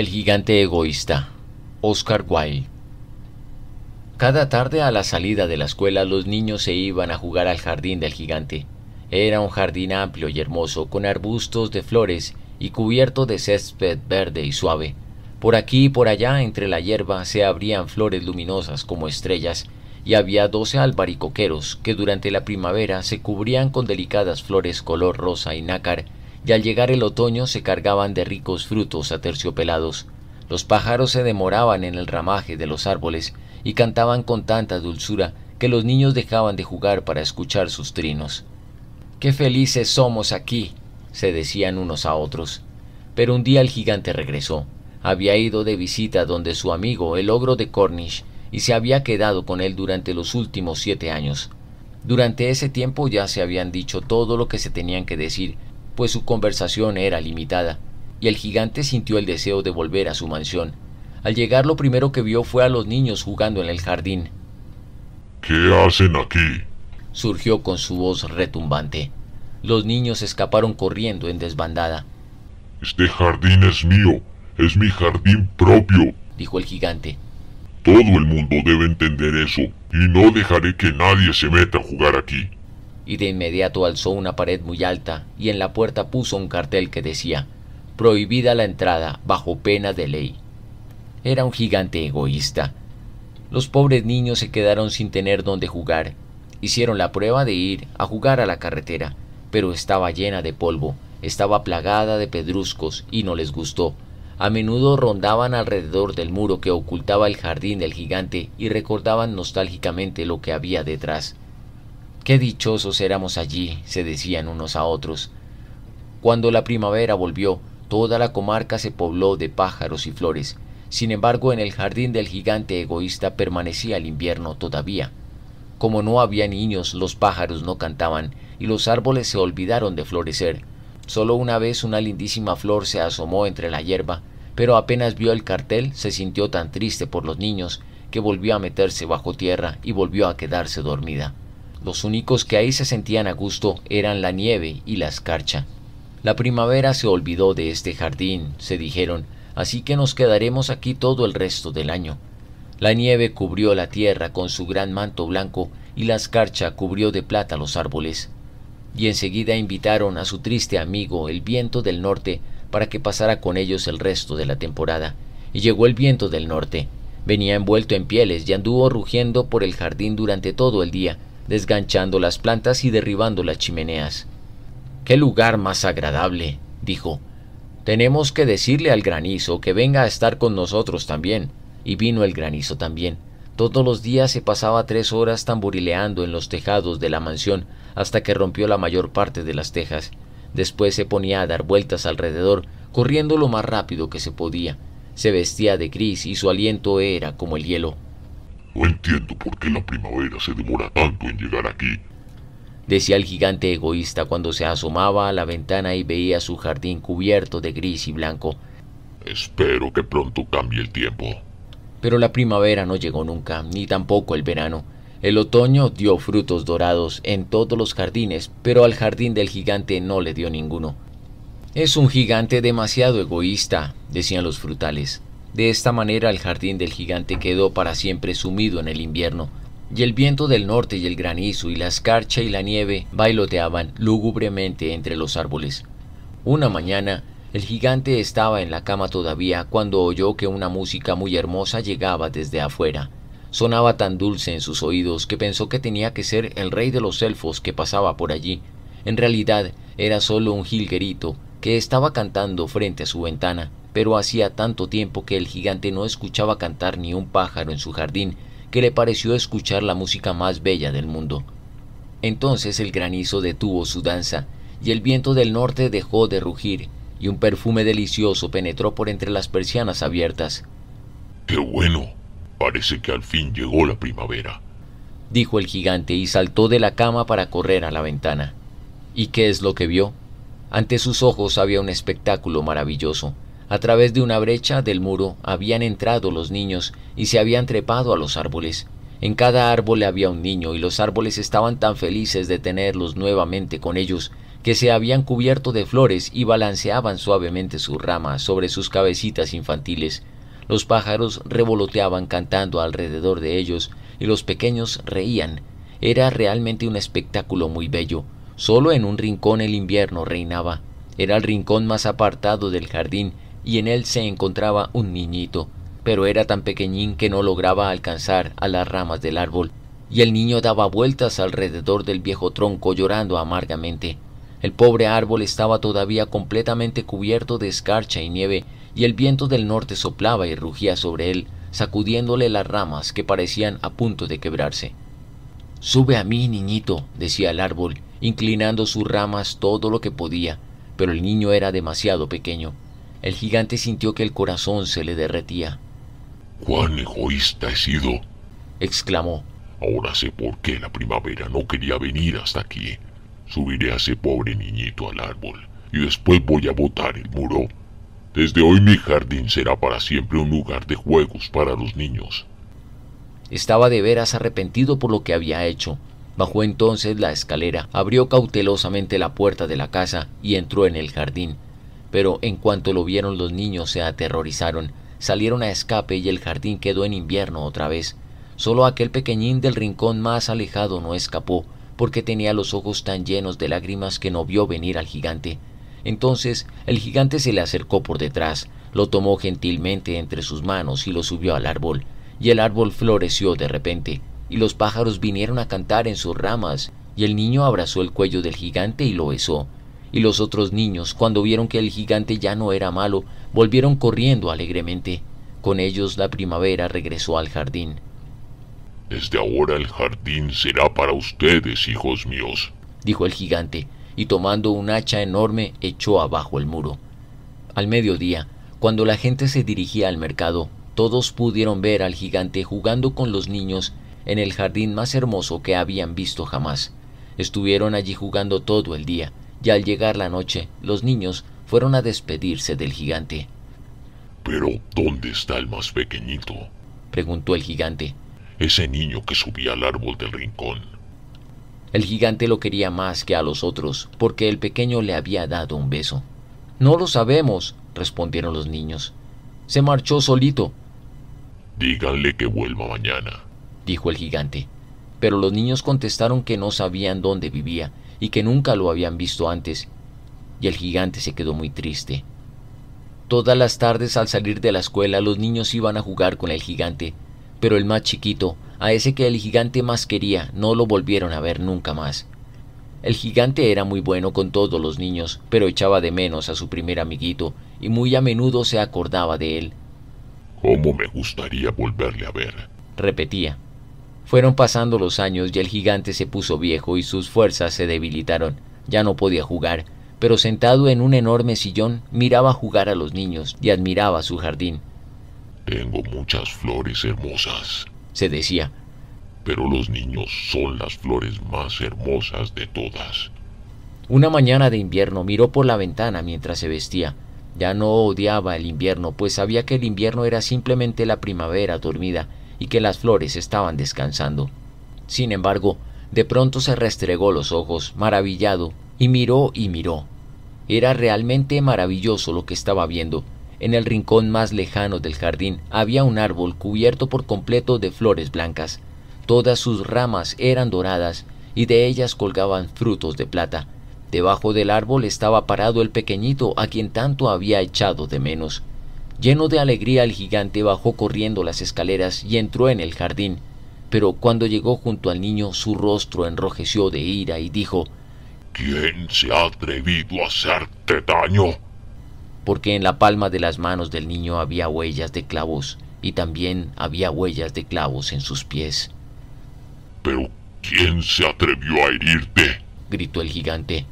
El gigante egoísta, Oscar Wilde. Cada tarde a la salida de la escuela los niños se iban a jugar al jardín del gigante. Era un jardín amplio y hermoso, con arbustos de flores y cubierto de césped verde y suave. Por aquí y por allá, entre la hierba, se abrían flores luminosas como estrellas, y había doce albaricoqueros que durante la primavera se cubrían con delicadas flores color rosa y nácar, y al llegar el otoño se cargaban de ricos frutos aterciopelados. Los pájaros se demoraban en el ramaje de los árboles y cantaban con tanta dulzura que los niños dejaban de jugar para escuchar sus trinos. ¡Qué felices somos aquí! se decían unos a otros. Pero un día el gigante regresó. Había ido de visita donde su amigo, el ogro de Cornish, y se había quedado con él durante los últimos siete años. Durante ese tiempo ya se habían dicho todo lo que se tenían que decir pues su conversación era limitada, y el gigante sintió el deseo de volver a su mansión. Al llegar lo primero que vio fue a los niños jugando en el jardín. ¿Qué hacen aquí? surgió con su voz retumbante. Los niños escaparon corriendo en desbandada. Este jardín es mío, es mi jardín propio, dijo el gigante. Todo el mundo debe entender eso, y no dejaré que nadie se meta a jugar aquí y de inmediato alzó una pared muy alta y en la puerta puso un cartel que decía Prohibida la entrada bajo pena de ley. Era un gigante egoísta. Los pobres niños se quedaron sin tener dónde jugar. Hicieron la prueba de ir a jugar a la carretera, pero estaba llena de polvo, estaba plagada de pedruscos y no les gustó. A menudo rondaban alrededor del muro que ocultaba el jardín del gigante y recordaban nostálgicamente lo que había detrás. Qué dichosos éramos allí, se decían unos a otros. Cuando la primavera volvió, toda la comarca se pobló de pájaros y flores. Sin embargo, en el jardín del gigante egoísta permanecía el invierno todavía. Como no había niños, los pájaros no cantaban y los árboles se olvidaron de florecer. Solo una vez una lindísima flor se asomó entre la hierba, pero apenas vio el cartel se sintió tan triste por los niños que volvió a meterse bajo tierra y volvió a quedarse dormida. Los únicos que ahí se sentían a gusto eran la nieve y la escarcha. La primavera se olvidó de este jardín, se dijeron, así que nos quedaremos aquí todo el resto del año. La nieve cubrió la tierra con su gran manto blanco y la escarcha cubrió de plata los árboles. Y enseguida invitaron a su triste amigo el viento del norte para que pasara con ellos el resto de la temporada. Y llegó el viento del norte. Venía envuelto en pieles y anduvo rugiendo por el jardín durante todo el día, desganchando las plantas y derribando las chimeneas. ¡Qué lugar más agradable! dijo. Tenemos que decirle al granizo que venga a estar con nosotros también. Y vino el granizo también. Todos los días se pasaba tres horas tamborileando en los tejados de la mansión hasta que rompió la mayor parte de las tejas. Después se ponía a dar vueltas alrededor, corriendo lo más rápido que se podía. Se vestía de gris y su aliento era como el hielo. No entiendo por qué la primavera se demora tanto en llegar aquí. Decía el gigante egoísta cuando se asomaba a la ventana y veía su jardín cubierto de gris y blanco. Espero que pronto cambie el tiempo. Pero la primavera no llegó nunca, ni tampoco el verano. El otoño dio frutos dorados en todos los jardines, pero al jardín del gigante no le dio ninguno. Es un gigante demasiado egoísta, decían los frutales. De esta manera el jardín del gigante quedó para siempre sumido en el invierno, y el viento del norte y el granizo y la escarcha y la nieve bailoteaban lúgubremente entre los árboles. Una mañana, el gigante estaba en la cama todavía cuando oyó que una música muy hermosa llegaba desde afuera. Sonaba tan dulce en sus oídos que pensó que tenía que ser el rey de los elfos que pasaba por allí. En realidad era solo un gilguerito, que estaba cantando frente a su ventana, pero hacía tanto tiempo que el gigante no escuchaba cantar ni un pájaro en su jardín, que le pareció escuchar la música más bella del mundo. Entonces el granizo detuvo su danza, y el viento del norte dejó de rugir, y un perfume delicioso penetró por entre las persianas abiertas. ¡Qué bueno! Parece que al fin llegó la primavera, dijo el gigante y saltó de la cama para correr a la ventana. ¿Y qué es lo que vio? Ante sus ojos había un espectáculo maravilloso. A través de una brecha del muro habían entrado los niños y se habían trepado a los árboles. En cada árbol había un niño y los árboles estaban tan felices de tenerlos nuevamente con ellos que se habían cubierto de flores y balanceaban suavemente sus ramas sobre sus cabecitas infantiles. Los pájaros revoloteaban cantando alrededor de ellos y los pequeños reían. Era realmente un espectáculo muy bello. Solo en un rincón el invierno reinaba. Era el rincón más apartado del jardín, y en él se encontraba un niñito, pero era tan pequeñín que no lograba alcanzar a las ramas del árbol, y el niño daba vueltas alrededor del viejo tronco llorando amargamente. El pobre árbol estaba todavía completamente cubierto de escarcha y nieve, y el viento del norte soplaba y rugía sobre él, sacudiéndole las ramas que parecían a punto de quebrarse. Sube a mí, niñito, decía el árbol, inclinando sus ramas todo lo que podía, pero el niño era demasiado pequeño. El gigante sintió que el corazón se le derretía. ¡Cuán egoísta he sido! exclamó. Ahora sé por qué la primavera no quería venir hasta aquí. Subiré a ese pobre niñito al árbol y después voy a botar el muro. Desde hoy mi jardín será para siempre un lugar de juegos para los niños. Estaba de veras arrepentido por lo que había hecho, Bajó entonces la escalera, abrió cautelosamente la puerta de la casa y entró en el jardín. Pero en cuanto lo vieron los niños se aterrorizaron, salieron a escape y el jardín quedó en invierno otra vez. Solo aquel pequeñín del rincón más alejado no escapó, porque tenía los ojos tan llenos de lágrimas que no vio venir al gigante. Entonces el gigante se le acercó por detrás, lo tomó gentilmente entre sus manos y lo subió al árbol, y el árbol floreció de repente y los pájaros vinieron a cantar en sus ramas, y el niño abrazó el cuello del gigante y lo besó. Y los otros niños, cuando vieron que el gigante ya no era malo, volvieron corriendo alegremente. Con ellos la primavera regresó al jardín. Desde ahora el jardín será para ustedes, hijos míos, dijo el gigante, y tomando un hacha enorme echó abajo el muro. Al mediodía, cuando la gente se dirigía al mercado, todos pudieron ver al gigante jugando con los niños en el jardín más hermoso que habían visto jamás. Estuvieron allí jugando todo el día, y al llegar la noche, los niños fueron a despedirse del gigante. Pero, ¿dónde está el más pequeñito? preguntó el gigante. Ese niño que subía al árbol del rincón. El gigante lo quería más que a los otros, porque el pequeño le había dado un beso. No lo sabemos, respondieron los niños. Se marchó solito. Díganle que vuelva mañana, dijo el gigante. Pero los niños contestaron que no sabían dónde vivía y que nunca lo habían visto antes, y el gigante se quedó muy triste. Todas las tardes al salir de la escuela los niños iban a jugar con el gigante, pero el más chiquito, a ese que el gigante más quería, no lo volvieron a ver nunca más. El gigante era muy bueno con todos los niños, pero echaba de menos a su primer amiguito y muy a menudo se acordaba de él. ¿Cómo me gustaría volverle a ver? repetía. Fueron pasando los años y el gigante se puso viejo y sus fuerzas se debilitaron. Ya no podía jugar, pero sentado en un enorme sillón miraba jugar a los niños y admiraba su jardín. Tengo muchas flores hermosas, se decía. Pero los niños son las flores más hermosas de todas. Una mañana de invierno miró por la ventana mientras se vestía. Ya no odiaba el invierno, pues sabía que el invierno era simplemente la primavera dormida y que las flores estaban descansando. Sin embargo, de pronto se restregó los ojos, maravillado, y miró y miró. Era realmente maravilloso lo que estaba viendo. En el rincón más lejano del jardín había un árbol cubierto por completo de flores blancas. Todas sus ramas eran doradas y de ellas colgaban frutos de plata. Debajo del árbol estaba parado el pequeñito a quien tanto había echado de menos. Lleno de alegría el gigante bajó corriendo las escaleras y entró en el jardín, pero cuando llegó junto al niño su rostro enrojeció de ira y dijo, ¿Quién se ha atrevido a hacerte daño? Porque en la palma de las manos del niño había huellas de clavos y también había huellas de clavos en sus pies. Pero ¿quién se atrevió a herirte? gritó el gigante.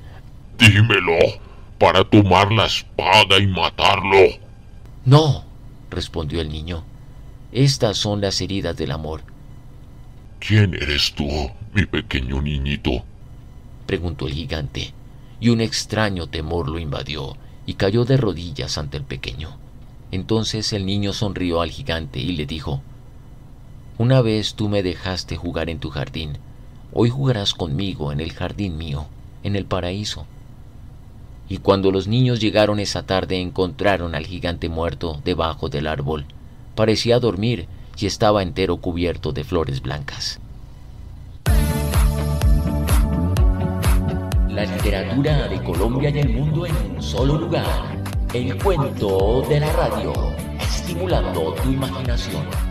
Dímelo, para tomar la espada y matarlo. No, respondió el niño. Estas son las heridas del amor. ¿Quién eres tú, mi pequeño niñito? preguntó el gigante, y un extraño temor lo invadió y cayó de rodillas ante el pequeño. Entonces el niño sonrió al gigante y le dijo, Una vez tú me dejaste jugar en tu jardín, hoy jugarás conmigo en el jardín mío, en el paraíso y cuando los niños llegaron esa tarde encontraron al gigante muerto debajo del árbol. Parecía dormir y estaba entero cubierto de flores blancas. La literatura de Colombia y el mundo en un solo lugar. El cuento de la radio, estimulando tu imaginación.